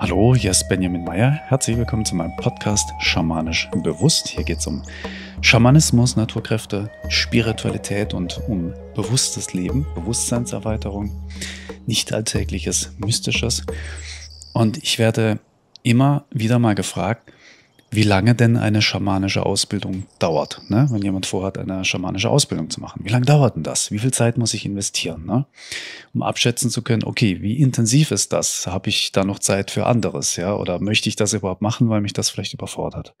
Hallo, hier ist Benjamin Meyer. Herzlich willkommen zu meinem Podcast Schamanisch Bewusst. Hier geht es um Schamanismus, Naturkräfte, Spiritualität und um bewusstes Leben, Bewusstseinserweiterung, nicht alltägliches, mystisches. Und ich werde immer wieder mal gefragt, wie lange denn eine schamanische Ausbildung dauert. Ne? Wenn jemand vorhat, eine schamanische Ausbildung zu machen, wie lange dauert denn das? Wie viel Zeit muss ich investieren? Ne? Um abschätzen zu können, okay, wie intensiv ist das? Habe ich da noch Zeit für anderes? Ja? Oder möchte ich das überhaupt machen, weil mich das vielleicht überfordert?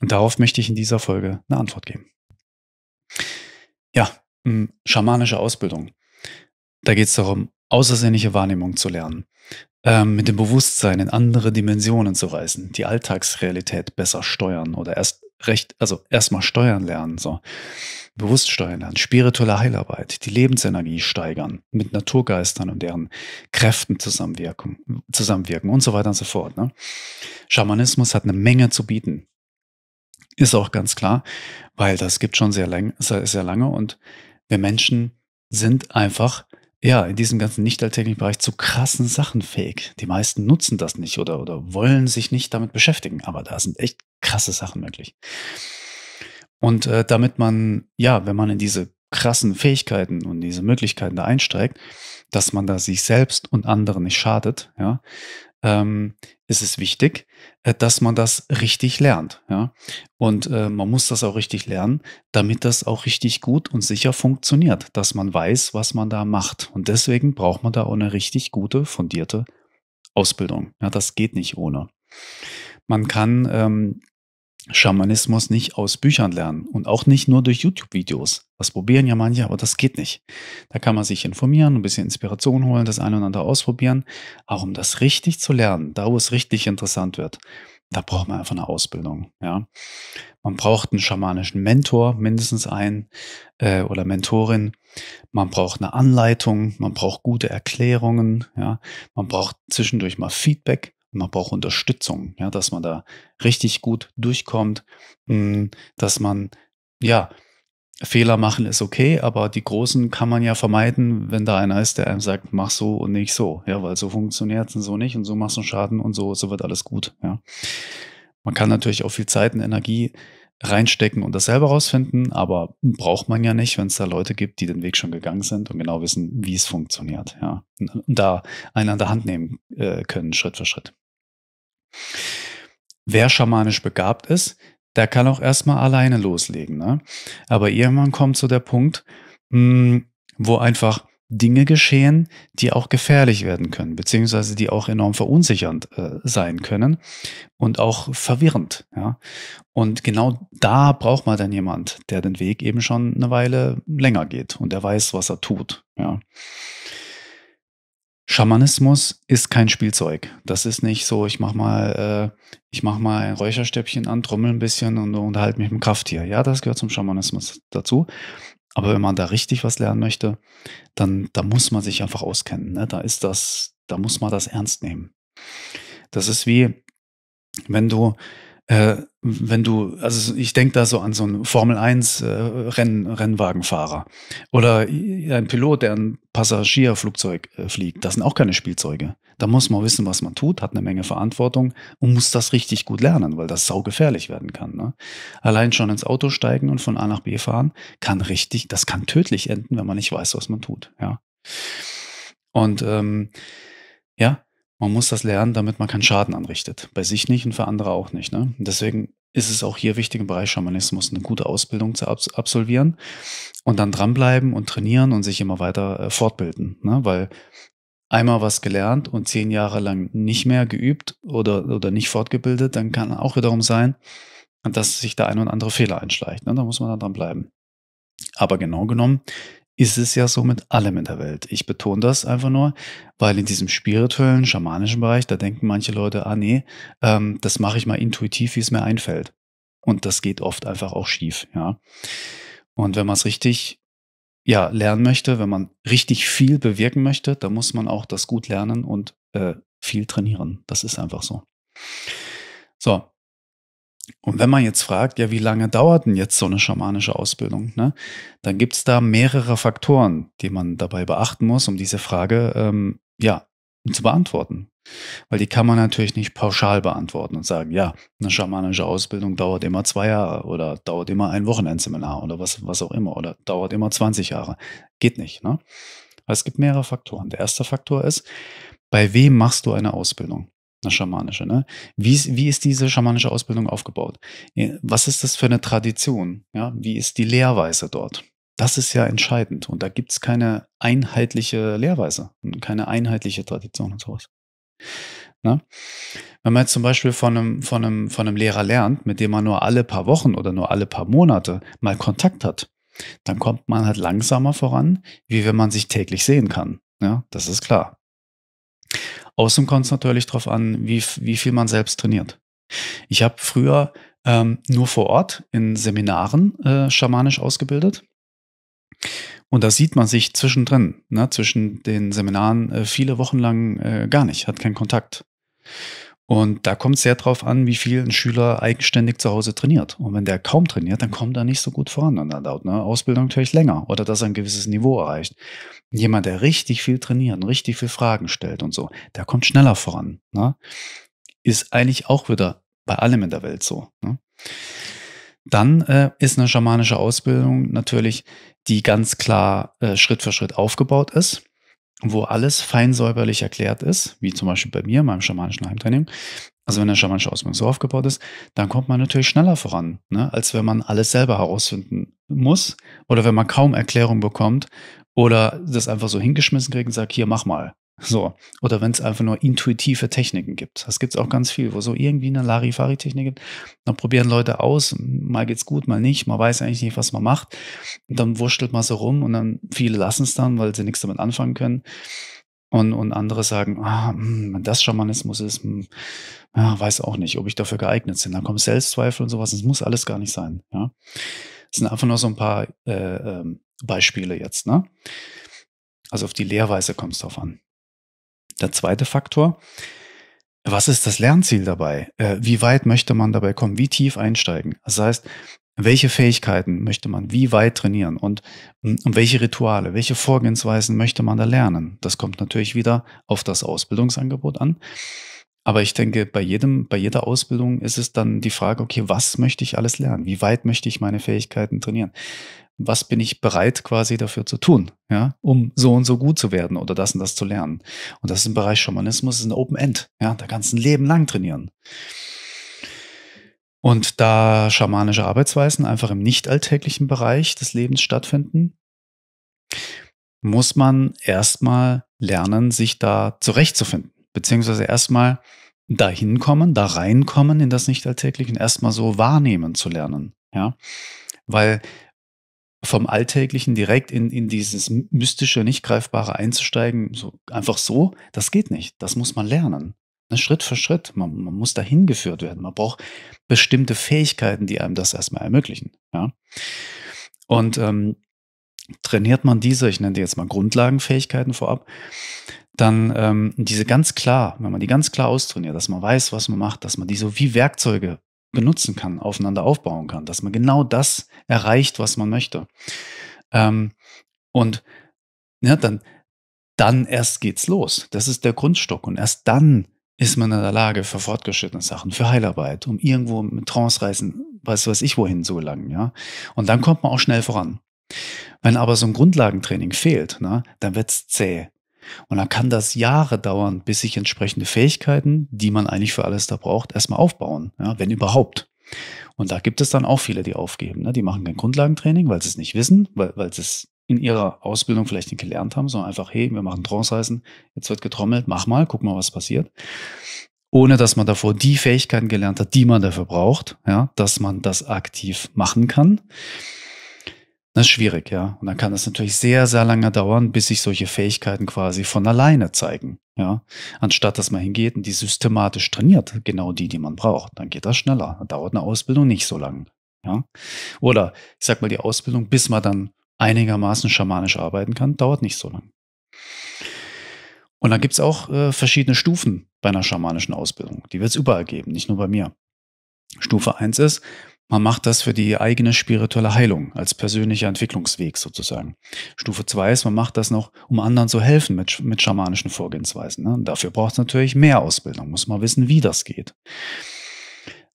Und darauf möchte ich in dieser Folge eine Antwort geben. Ja, hm, schamanische Ausbildung. Da geht es darum, außersinnliche Wahrnehmung zu lernen ähm, mit dem Bewusstsein in andere Dimensionen zu reisen, die Alltagsrealität besser steuern oder erst recht, also erstmal steuern lernen, so bewusst steuern lernen, spirituelle Heilarbeit, die Lebensenergie steigern, mit Naturgeistern und deren Kräften zusammenwirken, zusammenwirken und so weiter und so fort. Ne? Schamanismus hat eine Menge zu bieten. Ist auch ganz klar, weil das gibt schon sehr, lang, sehr, sehr lange und wir Menschen sind einfach ja, in diesem ganzen nicht alltäglichen Bereich zu krassen Sachen fähig. Die meisten nutzen das nicht oder, oder wollen sich nicht damit beschäftigen, aber da sind echt krasse Sachen möglich. Und äh, damit man, ja, wenn man in diese krassen Fähigkeiten und diese Möglichkeiten da einsteigt, dass man da sich selbst und anderen nicht schadet, ja, ähm, ist es wichtig, äh, dass man das richtig lernt. Ja? Und äh, man muss das auch richtig lernen, damit das auch richtig gut und sicher funktioniert, dass man weiß, was man da macht. Und deswegen braucht man da auch eine richtig gute, fundierte Ausbildung. Ja, das geht nicht ohne. Man kann ähm, Schamanismus nicht aus Büchern lernen und auch nicht nur durch YouTube-Videos. Das probieren ja manche, aber das geht nicht. Da kann man sich informieren, ein bisschen Inspiration holen, das eine und andere ausprobieren. Aber um das richtig zu lernen, da wo es richtig interessant wird, da braucht man einfach eine Ausbildung. Ja, man braucht einen schamanischen Mentor, mindestens einen äh, oder Mentorin. Man braucht eine Anleitung, man braucht gute Erklärungen. Ja, man braucht zwischendurch mal Feedback man braucht Unterstützung, ja, dass man da richtig gut durchkommt, hm, dass man, ja, Fehler machen ist okay, aber die großen kann man ja vermeiden, wenn da einer ist, der einem sagt, mach so und nicht so, ja, weil so funktioniert es und so nicht und so machst du Schaden und so, so wird alles gut, ja. Man kann natürlich auch viel Zeit und Energie reinstecken und das selber rausfinden, aber braucht man ja nicht, wenn es da Leute gibt, die den Weg schon gegangen sind und genau wissen, wie es funktioniert. Ja. Und da einen an der Hand nehmen äh, können, Schritt für Schritt. Wer schamanisch begabt ist, der kann auch erstmal alleine loslegen. Ne? Aber irgendwann kommt so der Punkt, mh, hm, wo einfach Dinge geschehen, die auch gefährlich werden können, beziehungsweise die auch enorm verunsichernd äh, sein können und auch verwirrend. Ja? Und genau da braucht man dann jemand, der den Weg eben schon eine Weile länger geht und der weiß, was er tut. Ja? Schamanismus ist kein Spielzeug. Das ist nicht so, ich mach mal, äh, ich mach mal ein Räucherstäbchen an, trommel ein bisschen und unterhalte mich mit dem Krafttier. Ja, das gehört zum Schamanismus dazu. Aber wenn man da richtig was lernen möchte, dann da muss man sich einfach auskennen. Ne? Da ist das, da muss man das ernst nehmen. Das ist wie, wenn du äh, wenn du, also ich denke da so an so einen Formel 1 äh, Rennwagenfahrer oder ein Pilot, der ein Passagierflugzeug äh, fliegt. Das sind auch keine Spielzeuge. Da muss man wissen, was man tut, hat eine Menge Verantwortung und muss das richtig gut lernen, weil das saugefährlich werden kann. Ne? Allein schon ins Auto steigen und von A nach B fahren kann richtig, das kann tödlich enden, wenn man nicht weiß, was man tut. Ja. Und ähm, ja, man muss das lernen, damit man keinen Schaden anrichtet. Bei sich nicht und für andere auch nicht. Ne? deswegen ist es auch hier wichtig im Bereich Schamanismus eine gute Ausbildung zu abs absolvieren und dann dranbleiben und trainieren und sich immer weiter äh, fortbilden. Ne? Weil einmal was gelernt und zehn Jahre lang nicht mehr geübt oder, oder nicht fortgebildet, dann kann auch wiederum sein, dass sich der ein oder andere Fehler einschleicht. Ne? Da muss man dann dranbleiben. Aber genau genommen ist es ja so mit allem in der Welt. Ich betone das einfach nur, weil in diesem spirituellen, schamanischen Bereich, da denken manche Leute, ah nee, ähm, das mache ich mal intuitiv, wie es mir einfällt. Und das geht oft einfach auch schief, ja. Und wenn man es richtig ja, lernen möchte, wenn man richtig viel bewirken möchte, dann muss man auch das gut lernen und äh, viel trainieren. Das ist einfach so. So, und wenn man jetzt fragt, ja, wie lange dauert denn jetzt so eine schamanische Ausbildung, ne? dann gibt es da mehrere Faktoren, die man dabei beachten muss, um diese Frage ähm, ja, zu beantworten. Weil die kann man natürlich nicht pauschal beantworten und sagen, ja, eine schamanische Ausbildung dauert immer zwei Jahre oder dauert immer ein Wochenendseminar oder was, was auch immer oder dauert immer 20 Jahre. Geht nicht. Ne? Es gibt mehrere Faktoren. Der erste Faktor ist, bei wem machst du eine Ausbildung? Eine schamanische, ne? Wie wie ist diese schamanische Ausbildung aufgebaut? Was ist das für eine Tradition? Ja, wie ist die Lehrweise dort? Das ist ja entscheidend. Und da gibt es keine einheitliche Lehrweise und keine einheitliche Tradition und sowas. Ne? Wenn man jetzt zum Beispiel von einem, von, einem, von einem Lehrer lernt, mit dem man nur alle paar Wochen oder nur alle paar Monate mal Kontakt hat, dann kommt man halt langsamer voran, wie wenn man sich täglich sehen kann. Ja, das ist klar. Außerdem kommt es natürlich darauf an, wie, wie viel man selbst trainiert. Ich habe früher ähm, nur vor Ort in Seminaren äh, schamanisch ausgebildet. Und da sieht man sich zwischendrin, ne, zwischen den Seminaren äh, viele Wochen lang äh, gar nicht, hat keinen Kontakt. Und da kommt es sehr darauf an, wie viel ein Schüler eigenständig zu Hause trainiert. Und wenn der kaum trainiert, dann kommt er nicht so gut voran und dann dauert eine Ausbildung natürlich länger oder dass er ein gewisses Niveau erreicht. Jemand, der richtig viel trainiert und richtig viel Fragen stellt und so, der kommt schneller voran. Ne? Ist eigentlich auch wieder bei allem in der Welt so. Ne? Dann äh, ist eine schamanische Ausbildung natürlich, die ganz klar äh, Schritt für Schritt aufgebaut ist wo alles fein säuberlich erklärt ist, wie zum Beispiel bei mir, meinem schamanischen Heimtraining, also wenn der schamanische Ausbildung so aufgebaut ist, dann kommt man natürlich schneller voran, ne? als wenn man alles selber herausfinden muss oder wenn man kaum Erklärung bekommt oder das einfach so hingeschmissen kriegt und sagt, hier, mach mal. So. Oder wenn es einfach nur intuitive Techniken gibt. Das gibt es auch ganz viel, wo so irgendwie eine Larifari-Technik gibt. Dann probieren Leute aus, mal geht's gut, mal nicht, man weiß eigentlich nicht, was man macht. Und dann wurschtelt man so rum und dann viele lassen es dann, weil sie nichts damit anfangen können. Und, und andere sagen, ah, hm, wenn das Schamanismus ist, mh, hm, ja, weiß auch nicht, ob ich dafür geeignet bin. Dann kommen Selbstzweifel und sowas. Das muss alles gar nicht sein. Ja? Das sind einfach nur so ein paar äh, ähm, Beispiele jetzt. Ne? Also auf die Lehrweise kommt es drauf an. Der zweite Faktor, was ist das Lernziel dabei? Äh, wie weit möchte man dabei kommen? Wie tief einsteigen? Das heißt, welche Fähigkeiten möchte man wie weit trainieren und, hm, und welche Rituale, welche Vorgehensweisen möchte man da lernen? Das kommt natürlich wieder auf das Ausbildungsangebot an. Aber ich denke, bei jedem, bei jeder Ausbildung ist es dann die Frage, okay, was möchte ich alles lernen? Wie weit möchte ich meine Fähigkeiten trainieren? was bin ich bereit quasi dafür zu tun, ja, um so und so gut zu werden oder das und das zu lernen. Und das ist im Bereich Schamanismus ist ein Open End, ja, da kannst du ein Leben lang trainieren. Und da schamanische Arbeitsweisen einfach im nicht alltäglichen Bereich des Lebens stattfinden, muss man erstmal lernen, sich da zurechtzufinden, beziehungsweise erstmal dahin kommen, da reinkommen in das nicht alltägliche und erstmal so wahrnehmen zu lernen, ja, weil vom Alltäglichen direkt in, in dieses mystische, nicht greifbare einzusteigen, so einfach so, das geht nicht. Das muss man lernen. Ne, Schritt für Schritt. Man, man muss dahin geführt werden. Man braucht bestimmte Fähigkeiten, die einem das erstmal ermöglichen. Ja? Und ähm, trainiert man diese, ich nenne die jetzt mal Grundlagenfähigkeiten vorab, dann ähm, diese ganz klar, wenn man die ganz klar austrainiert, dass man weiß, was man macht, dass man die so wie Werkzeuge benutzen kann, aufeinander aufbauen kann, dass man genau das erreicht, was man möchte. Ähm, und ja, ne, dann, dann erst geht's los. Das ist der Grundstock. Und erst dann ist man in der Lage, für fortgeschrittene Sachen, für Heilarbeit, um irgendwo mit Trance-Reisen, weiß was ich wohin zu gelangen, ja. Und dann kommt man auch schnell voran. Wenn aber so ein Grundlagentraining fehlt, ne, dann wird's zäh, und dann kann das Jahre dauern, bis sich entsprechende Fähigkeiten, die man eigentlich für alles da braucht, erstmal aufbauen, ja, wenn überhaupt. Und da gibt es dann auch viele, die aufgeben. Ne? Die machen kein Grundlagentraining, weil sie es nicht wissen, weil, weil sie es in ihrer Ausbildung vielleicht nicht gelernt haben, sondern einfach, hey, wir machen Trance reisen jetzt wird getrommelt, mach mal, guck mal, was passiert. Ohne dass man davor die Fähigkeiten gelernt hat, die man dafür braucht, ja, dass man das aktiv machen kann. Das ist schwierig, ja. Und dann kann das natürlich sehr, sehr lange dauern, bis sich solche Fähigkeiten quasi von alleine zeigen, ja. Anstatt dass man hingeht und die systematisch trainiert, genau die, die man braucht, dann geht das schneller. Dann dauert eine Ausbildung nicht so lang, ja. Oder ich sag mal, die Ausbildung, bis man dann einigermaßen schamanisch arbeiten kann, dauert nicht so lang. Und dann gibt es auch äh, verschiedene Stufen bei einer schamanischen Ausbildung. Die wird es überall geben, nicht nur bei mir. Stufe 1 ist, man macht das für die eigene spirituelle Heilung als persönlicher Entwicklungsweg sozusagen. Stufe zwei ist, man macht das noch, um anderen zu helfen mit, mit schamanischen Vorgehensweisen. Ne? dafür braucht es natürlich mehr Ausbildung, muss man wissen, wie das geht.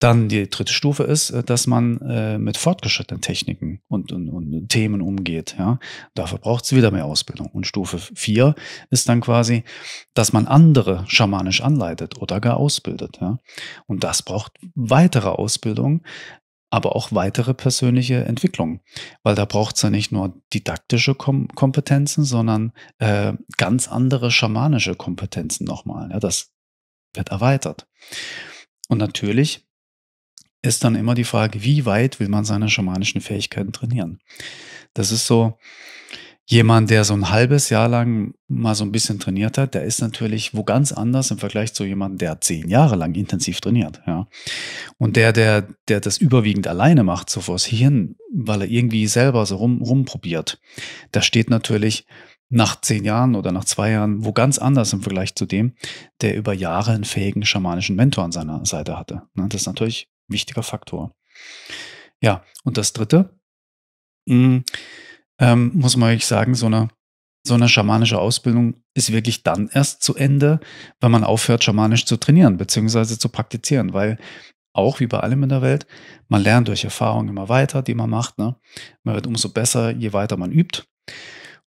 Dann die dritte Stufe ist, äh, dass man äh, mit fortgeschrittenen Techniken und, und, und Themen umgeht. Ja? Dafür braucht es wieder mehr Ausbildung. Und Stufe vier ist dann quasi, dass man andere schamanisch anleitet oder gar ausbildet. Ja? Und das braucht weitere Ausbildung, aber auch weitere persönliche Entwicklungen. Weil da braucht es ja nicht nur didaktische Kom Kompetenzen, sondern äh, ganz andere schamanische Kompetenzen nochmal. Ja, das wird erweitert. Und natürlich ist dann immer die Frage, wie weit will man seine schamanischen Fähigkeiten trainieren? Das ist so, Jemand, der so ein halbes Jahr lang mal so ein bisschen trainiert hat, der ist natürlich wo ganz anders im Vergleich zu jemandem, der zehn Jahre lang intensiv trainiert. Ja. Und der, der, der das überwiegend alleine macht, so vors Hirn, weil er irgendwie selber so rum, rumprobiert, da steht natürlich nach zehn Jahren oder nach zwei Jahren wo ganz anders im Vergleich zu dem, der über Jahre einen fähigen schamanischen Mentor an seiner Seite hatte. Ne? Das ist natürlich ein wichtiger Faktor. Ja, und das Dritte, mh, hm, ähm, muss man euch sagen, so eine, so eine schamanische Ausbildung ist wirklich dann erst zu Ende, wenn man aufhört, schamanisch zu trainieren bzw. zu praktizieren, weil auch wie bei allem in der Welt, man lernt durch Erfahrungen immer weiter, die man macht. Ne? Man wird umso besser, je weiter man übt.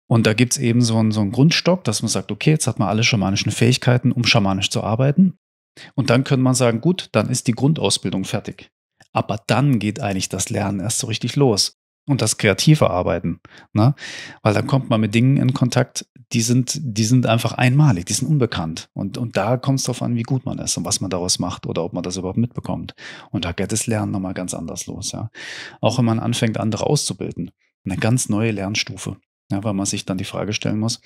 Und da gibt es eben so einen, so einen Grundstock, dass man sagt, okay, jetzt hat man alle schamanischen Fähigkeiten, um schamanisch zu arbeiten. Und dann könnte man sagen, gut, dann ist die Grundausbildung fertig. Aber dann geht eigentlich das Lernen erst so richtig los und das kreative Arbeiten. Ne? Weil da kommt man mit Dingen in Kontakt, die sind, die sind einfach einmalig, die sind unbekannt. Und, und da kommt es darauf an, wie gut man ist und was man daraus macht oder ob man das überhaupt mitbekommt. Und da geht das Lernen nochmal ganz anders los. Ja? Auch wenn man anfängt, andere auszubilden. Eine ganz neue Lernstufe. Ja, weil man sich dann die Frage stellen muss,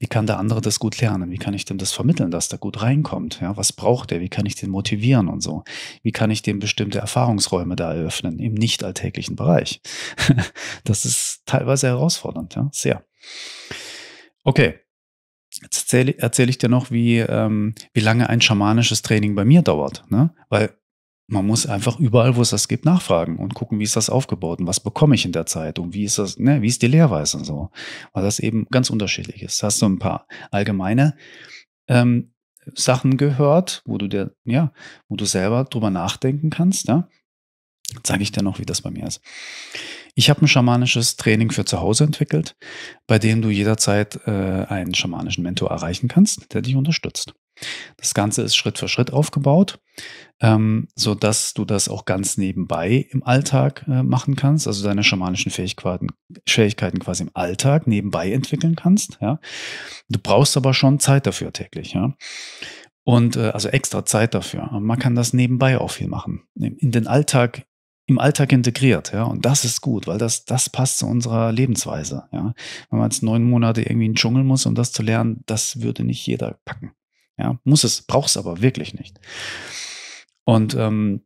wie kann der andere das gut lernen? Wie kann ich dem das vermitteln, dass der gut reinkommt? Ja, was braucht er? Wie kann ich den motivieren und so? Wie kann ich dem bestimmte Erfahrungsräume da eröffnen im nicht alltäglichen Bereich? das ist teilweise herausfordernd, ja, sehr. Okay. Jetzt erzähle erzähl ich dir noch, wie, ähm, wie lange ein schamanisches Training bei mir dauert. Ne? Weil man muss einfach überall, wo es das gibt, nachfragen und gucken, wie ist das aufgebaut und was bekomme ich in der Zeit und wie ist das, ne, wie ist die Lehrweise und so. Weil das eben ganz unterschiedlich ist. Hast du ein paar allgemeine ähm, Sachen gehört, wo du dir, ja, wo du selber drüber nachdenken kannst, ja? Zeige ich dir noch, wie das bei mir ist. Ich habe ein schamanisches Training für zu Hause entwickelt, bei dem du jederzeit äh, einen schamanischen Mentor erreichen kannst, der dich unterstützt. Das Ganze ist Schritt für Schritt aufgebaut, ähm, sodass du das auch ganz nebenbei im Alltag äh, machen kannst, also deine schamanischen Fähigkeiten, Fähigkeiten quasi im Alltag nebenbei entwickeln kannst. Ja? Du brauchst aber schon Zeit dafür täglich. Ja? Und äh, also extra Zeit dafür. Man kann das nebenbei auch viel machen. In den Alltag im Alltag integriert, ja. Und das ist gut, weil das, das passt zu unserer Lebensweise, ja. Wenn man jetzt neun Monate irgendwie in den Dschungel muss, um das zu lernen, das würde nicht jeder packen. Ja, muss es, braucht es aber wirklich nicht. Und ähm,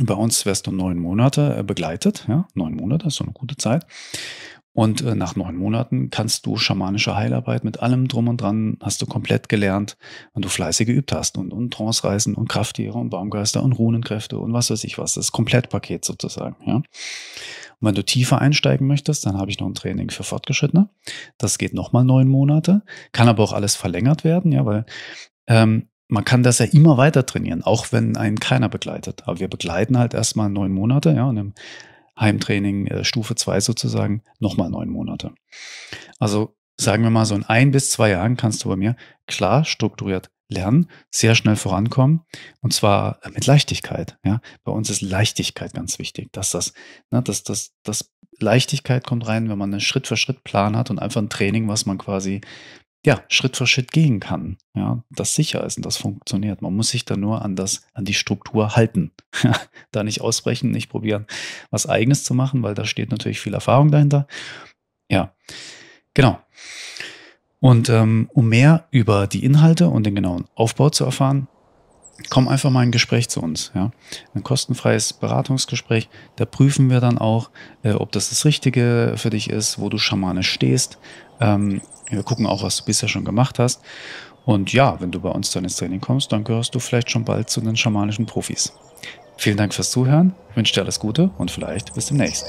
bei uns wärst du neun Monate äh, begleitet. Ja, neun Monate ist so eine gute Zeit. Und äh, nach neun Monaten kannst du schamanische Heilarbeit mit allem drum und dran, hast du komplett gelernt, wenn du fleißig geübt hast und, und Transreisen und Krafttiere und Baumgeister und Runenkräfte und was weiß ich was. Das Komplettpaket sozusagen. Ja. Und wenn du tiefer einsteigen möchtest, dann habe ich noch ein Training für Fortgeschrittene. Das geht nochmal neun Monate, kann aber auch alles verlängert werden, ja, weil ähm, man kann das ja immer weiter trainieren, auch wenn einen keiner begleitet. Aber wir begleiten halt erstmal neun Monate, ja, und im Heimtraining äh, Stufe 2 sozusagen nochmal neun Monate. Also sagen wir mal, so in ein bis zwei Jahren kannst du bei mir klar strukturiert lernen, sehr schnell vorankommen und zwar äh, mit Leichtigkeit. Ja? Bei uns ist Leichtigkeit ganz wichtig, dass das, ne, dass, das, dass Leichtigkeit kommt rein, wenn man einen Schritt-für-Schritt-Plan hat und einfach ein Training, was man quasi ja, Schritt für Schritt gehen kann. Ja, das sicher ist und das funktioniert. Man muss sich da nur an das, an die Struktur halten. da nicht ausbrechen, nicht probieren, was eigenes zu machen, weil da steht natürlich viel Erfahrung dahinter. Ja, genau. Und ähm, um mehr über die Inhalte und den genauen Aufbau zu erfahren, komm einfach mal ein Gespräch zu uns. Ja? Ein kostenfreies Beratungsgespräch. Da prüfen wir dann auch, äh, ob das das Richtige für dich ist, wo du schamanisch stehst. Ähm, wir gucken auch, was du bisher schon gemacht hast. Und ja, wenn du bei uns dann ins Training kommst, dann gehörst du vielleicht schon bald zu den schamanischen Profis. Vielen Dank fürs Zuhören, Ich wünsche dir alles Gute und vielleicht bis demnächst.